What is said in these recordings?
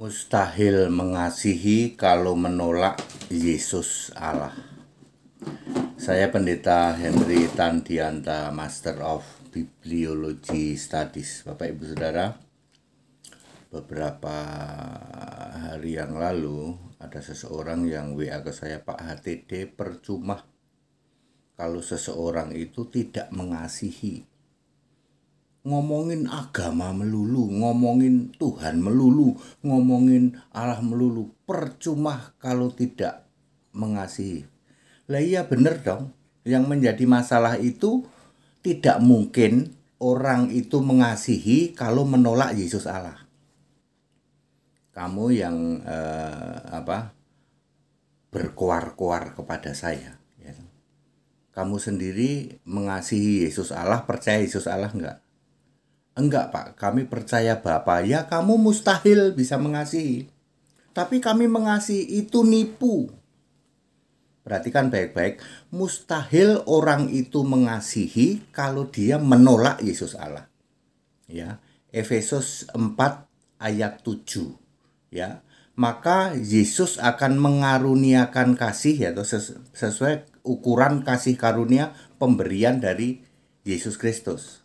Mustahil mengasihi kalau menolak Yesus Allah. Saya Pendeta Henry Tandianta, Master of Bibliology Studies. Bapak Ibu Saudara, beberapa hari yang lalu ada seseorang yang WA ke saya, Pak HTD percuma kalau seseorang itu tidak mengasihi ngomongin agama melulu, ngomongin Tuhan melulu, ngomongin Allah melulu. Percuma kalau tidak mengasihi. Lah iya bener dong. Yang menjadi masalah itu tidak mungkin orang itu mengasihi kalau menolak Yesus Allah. Kamu yang eh, apa berkoar-koar kepada saya. Ya. Kamu sendiri mengasihi Yesus Allah, percaya Yesus Allah enggak? Enggak pak, kami percaya Bapak. Ya kamu mustahil bisa mengasihi. Tapi kami mengasihi itu nipu. Perhatikan baik-baik. Mustahil orang itu mengasihi kalau dia menolak Yesus Allah. Ya, Efesus 4 ayat 7. Ya, maka Yesus akan mengaruniakan kasih ya atau sesuai ukuran kasih karunia pemberian dari Yesus Kristus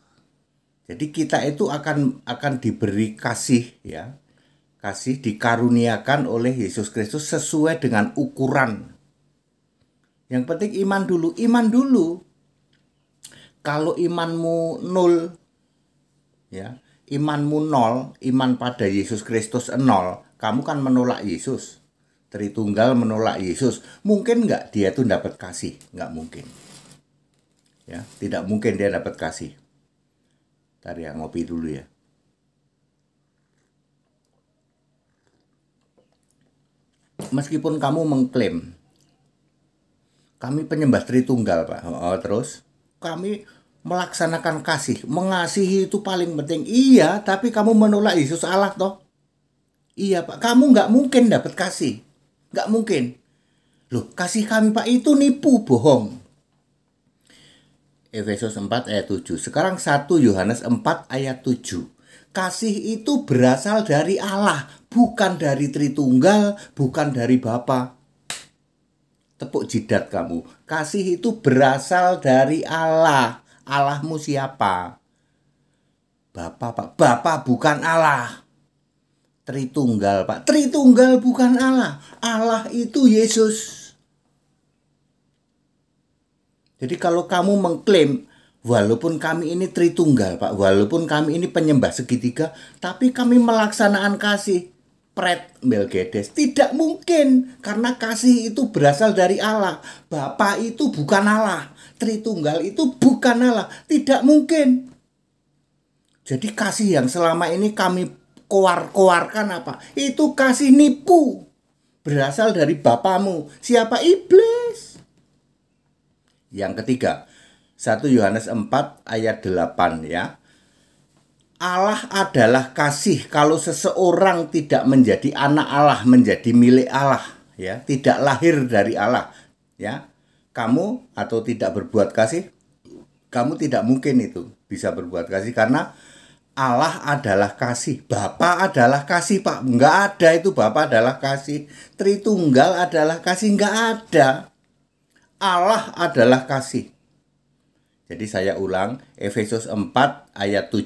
jadi kita itu akan akan diberi kasih ya. Kasih dikaruniakan oleh Yesus Kristus sesuai dengan ukuran. Yang penting iman dulu, iman dulu. Kalau imanmu nol ya, imanmu nol, iman pada Yesus Kristus nol, kamu kan menolak Yesus. Tritunggal menolak Yesus, mungkin nggak dia itu dapat kasih? Nggak mungkin. Ya, tidak mungkin dia dapat kasih. Ntar ya ngopi dulu ya. Meskipun kamu mengklaim kami penyembah tunggal Pak. Oh, terus kami melaksanakan kasih, mengasihi itu paling penting. Iya, tapi kamu menolak Yesus Allah toh. Iya, Pak. Kamu nggak mungkin dapat kasih. Nggak mungkin. Loh, kasih kami, Pak, itu nipu, bohong. Efesus 4 ayat 7. Sekarang 1 Yohanes 4 ayat 7. Kasih itu berasal dari Allah, bukan dari Tritunggal, bukan dari Bapa. Tepuk jidat kamu. Kasih itu berasal dari Allah. Allahmu siapa? Bapak Pak. Bapak bukan Allah. Tritunggal, Pak. Tritunggal bukan Allah. Allah itu Yesus. Jadi kalau kamu mengklaim walaupun kami ini tritunggal Pak, walaupun kami ini penyembah segitiga, tapi kami melaksanakan kasih. Pret Melgedes tidak mungkin karena kasih itu berasal dari Allah. Bapa itu bukan Allah. Tritunggal itu bukan Allah. Tidak mungkin. Jadi kasih yang selama ini kami koar-koarkan apa? Itu kasih nipu. Berasal dari bapamu. Siapa iblis? Yang ketiga, 1 Yohanes 4 ayat 8 ya. Allah adalah kasih. Kalau seseorang tidak menjadi anak Allah, menjadi milik Allah, ya, tidak lahir dari Allah, ya. Kamu atau tidak berbuat kasih, kamu tidak mungkin itu bisa berbuat kasih karena Allah adalah kasih. Bapa adalah kasih, Pak. Enggak ada itu Bapa adalah kasih. Tritunggal adalah kasih, enggak ada. Allah adalah kasih. Jadi saya ulang Efesus 4 ayat 7 e,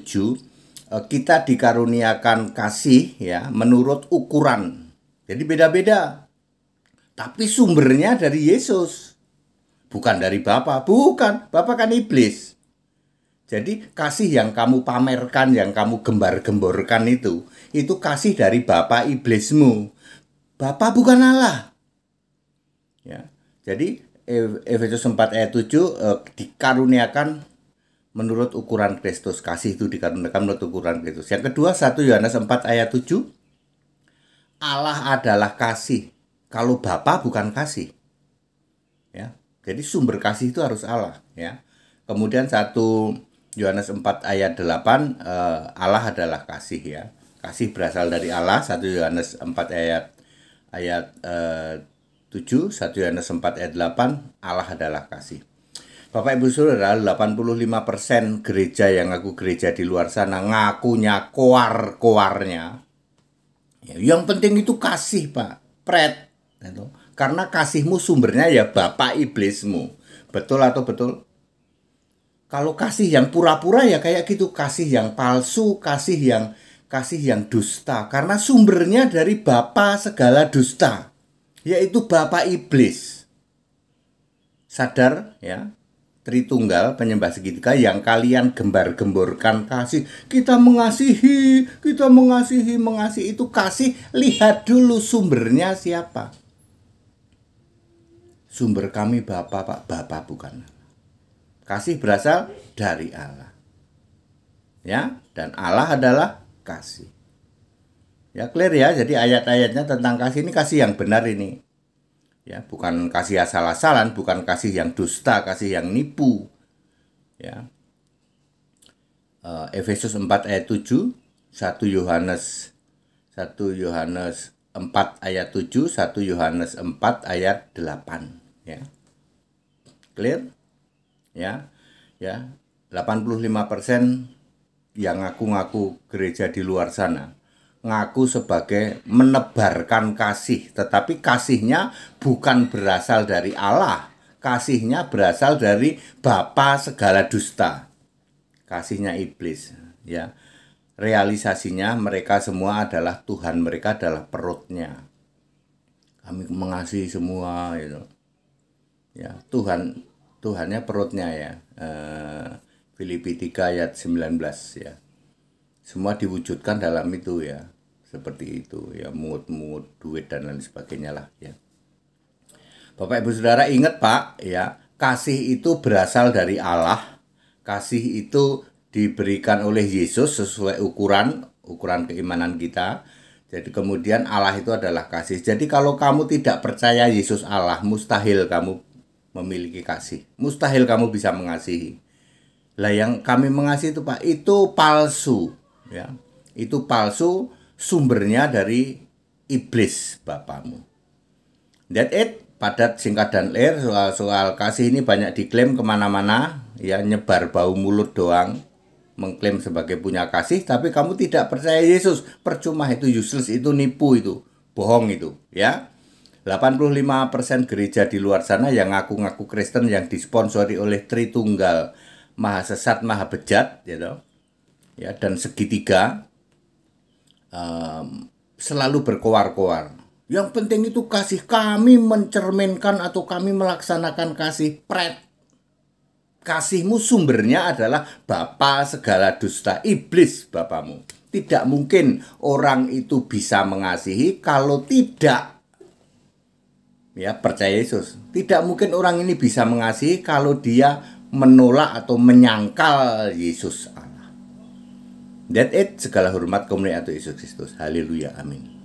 kita dikaruniakan kasih ya menurut ukuran. Jadi beda-beda. Tapi sumbernya dari Yesus. Bukan dari Bapak, bukan. Bapak kan iblis. Jadi kasih yang kamu pamerkan, yang kamu gembar-gemborkan itu, itu kasih dari Bapa iblismu. Bapa bukan Allah. Ya. Jadi Efesus 4 ayat 7 eh, dikaruniakan menurut ukuran Kristus. Kasih itu dikaruniakan menurut ukuran Kristus. Yang kedua 1 Yohanes 4 ayat 7 Allah adalah kasih. Kalau Bapa bukan kasih. Ya. Jadi sumber kasih itu harus Allah, ya. Kemudian 1 Yohanes 4 ayat 8 eh, Allah adalah kasih ya. Kasih berasal dari Allah. 1 Yohanes 4 ayat ayat eh, 7, 1 Yohanes 4 ayat 8, Allah adalah kasih. Bapak Ibu Saudara, 85% gereja yang ngaku gereja di luar sana ngakunya koar-koarnya. Ya, yang penting itu kasih, Pak. Pret. Gitu. Karena kasihmu sumbernya ya Bapak Iblismu. Betul atau betul? Kalau kasih yang pura-pura ya kayak gitu, kasih yang palsu, kasih yang kasih yang dusta karena sumbernya dari bapak segala dusta yaitu Bapak Iblis. Sadar ya, Tritunggal penyembah segitiga yang kalian gembar-gemborkan kasih. Kita mengasihi, kita mengasihi, mengasihi itu kasih. Lihat dulu sumbernya siapa. Sumber kami bapak Pak. bapak bukan Kasih berasal dari Allah. Ya, dan Allah adalah kasih. Ya clear ya, jadi ayat-ayatnya tentang kasih ini kasih yang benar ini. Ya, bukan kasih asal-asalan, bukan kasih yang dusta, kasih yang nipu. Ya. Uh, Efesus 4 ayat 7, 1 Yohanes 1 Yohanes 4 ayat 7, 1 Yohanes 4 ayat 8, ya. Clear? Ya. Ya. 85% yang ngaku-ngaku gereja di luar sana ngaku sebagai menebarkan kasih, tetapi kasihnya bukan berasal dari Allah, kasihnya berasal dari bapa segala dusta. Kasihnya iblis, ya. Realisasinya mereka semua adalah Tuhan mereka adalah perutnya. Kami mengasihi semua itu, Ya, Tuhan Tuhannya perutnya ya. Eh, Filipi 3 ayat 19 ya semua diwujudkan dalam itu ya seperti itu ya mood-mood duit dan lain sebagainya lah ya Bapak Ibu Saudara ingat Pak ya kasih itu berasal dari Allah kasih itu diberikan oleh Yesus sesuai ukuran ukuran keimanan kita jadi kemudian Allah itu adalah kasih jadi kalau kamu tidak percaya Yesus Allah mustahil kamu memiliki kasih mustahil kamu bisa mengasihi lah yang kami mengasihi itu Pak itu palsu ya itu palsu sumbernya dari iblis bapamu that it padat singkat dan leer soal soal kasih ini banyak diklaim kemana-mana ya nyebar bau mulut doang mengklaim sebagai punya kasih tapi kamu tidak percaya Yesus percuma itu useless itu nipu itu bohong itu ya 85% gereja di luar sana yang ngaku-ngaku Kristen yang disponsori oleh Tritunggal maha sesat maha bejat gitu you know ya dan segitiga um, selalu berkoar-koar. Yang penting itu kasih kami mencerminkan atau kami melaksanakan kasih pret. Kasihmu sumbernya adalah Bapa segala dusta iblis Bapamu. Tidak mungkin orang itu bisa mengasihi kalau tidak ya percaya Yesus. Tidak mungkin orang ini bisa mengasihi kalau dia menolak atau menyangkal Yesus That it, segala hormat komunitas Yesus Kristus. Haleluya, amin.